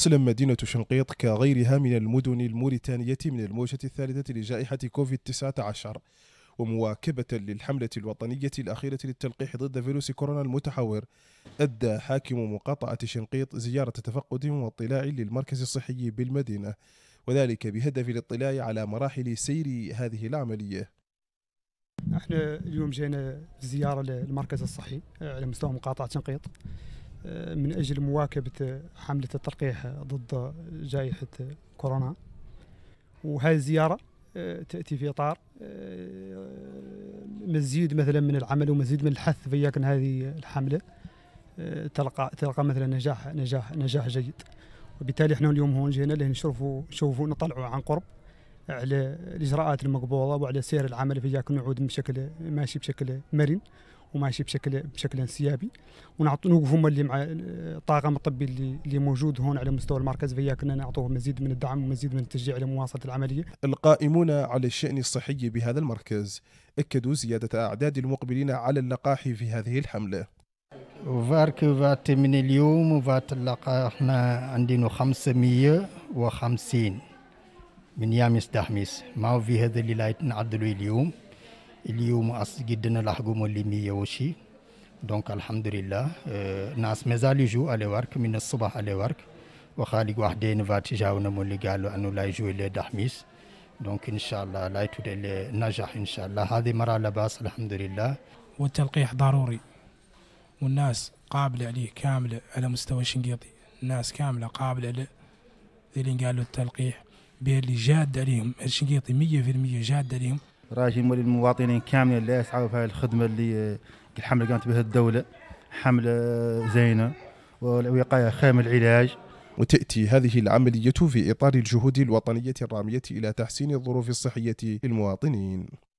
تسلم مدينة شنقيط كغيرها من المدن الموريتانية من الموجة الثالثة لجائحة كوفيد-19 ومواكبة للحملة الوطنية الأخيرة للتلقيح ضد فيروس كورونا المتحور أدى حاكم مقاطعة شنقيط زيارة تفقد واطلاع للمركز الصحي بالمدينة وذلك بهدف الاطلاع على مراحل سير هذه العملية احنا اليوم جينا زيارة للمركز الصحي على مستوى مقاطعة شنقيط من أجل مواكبة حملة التلقيح ضد جائحة كورونا وهذه الزيارة آه، تأتي في إطار آه، مزيد مثلا من العمل ومزيد من الحث في هذه الحملة آه، تلقى تلقى مثلا نجاح نجاح نجاح جيد وبالتالي احنا اليوم هون جينا لنشوفوا نشوفوا نطلعوا عن قرب على الاجراءات المقبوله وعلى سير العمل في ياك نعود بشكل ماشي بشكل مرن وماشي بشكل بشكل انسيابي نوقفوا هما اللي مع الطاقم الطبي اللي اللي موجود هون على مستوى المركز فيا كنا نعطوه مزيد من الدعم ومزيد من التشجيع لمواصله العمليه. القائمون على الشان الصحي بهذا المركز اكدوا زياده اعداد المقبلين على اللقاح في هذه الحمله. وفارك فات من اليوم وفات اللقاح احنا عندنا 550 من يامس دحميس ما في هذا اللي لا نعدلوا اليوم اليوم أصدقنا لحقوم اللي يوشي دونك الحمد لله آه، ناس مازال يجوا على ورك من الصبح على ورك وخالق واحدين فات جاونا مولي قالوا أنه لا يجو إلا دحميس دونك إن شاء الله لا يتودى نجح إن شاء الله هذه مرة لباس الحمد لله والتلقيح ضروري والناس قابلة عليه كاملة على مستوى الشنقيطي الناس كاملة قابلة اللي قالوا التلقيح بيرلي جاد عليهم الشنقيطي مية في المية جاد عليهم راجي مولي المواطنين كاملين اللي يسعوا في هذه الخدمه اللي الحمله آه، قامت بها الدوله حمله آه، زينه والوقايه خام العلاج وتأتي هذه العملية في إطار الجهود الوطنية الرامية إلى تحسين الظروف الصحية للمواطنين